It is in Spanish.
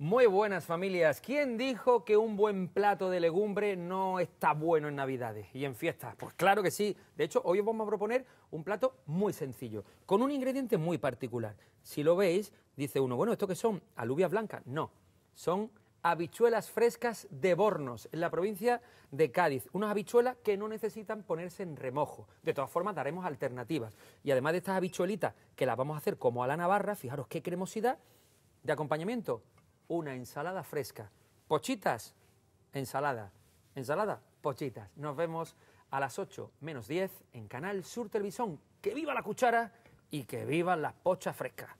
Muy buenas familias. ¿Quién dijo que un buen plato de legumbre no está bueno en Navidades y en fiestas? Pues claro que sí. De hecho, hoy os vamos a proponer un plato muy sencillo, con un ingrediente muy particular. Si lo veis, dice uno, bueno, ¿esto qué son? ¿Alubias blancas? No, son habichuelas frescas de Bornos, en la provincia de Cádiz. Unas habichuelas que no necesitan ponerse en remojo. De todas formas, daremos alternativas. Y además de estas habichuelitas, que las vamos a hacer como a la navarra, fijaros qué cremosidad de acompañamiento una ensalada fresca. Pochitas, ensalada. Ensalada, pochitas. Nos vemos a las 8 menos 10 en Canal Sur Televisión. ¡Que viva la cuchara y que viva las pochas fresca!